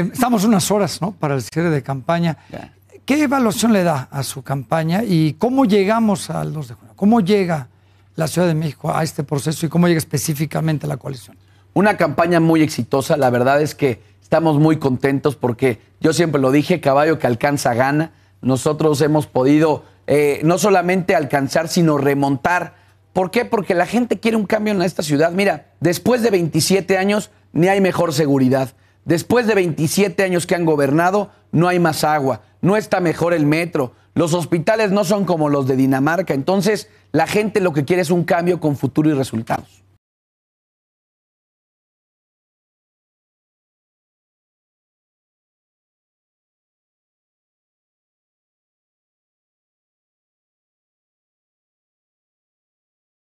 estamos unas horas ¿no? para el cierre de campaña. ¿Qué evaluación le da a su campaña y cómo llegamos al 2 de junio? ¿Cómo llega la Ciudad de México a este proceso y cómo llega específicamente la coalición? Una campaña muy exitosa. La verdad es que estamos muy contentos porque yo siempre lo dije, caballo que alcanza gana. Nosotros hemos podido eh, no solamente alcanzar, sino remontar. ¿Por qué? Porque la gente quiere un cambio en esta ciudad. Mira, después de 27 años, ni hay mejor seguridad. Después de 27 años que han gobernado, no hay más agua, no está mejor el metro, los hospitales no son como los de Dinamarca, entonces la gente lo que quiere es un cambio con futuro y resultados.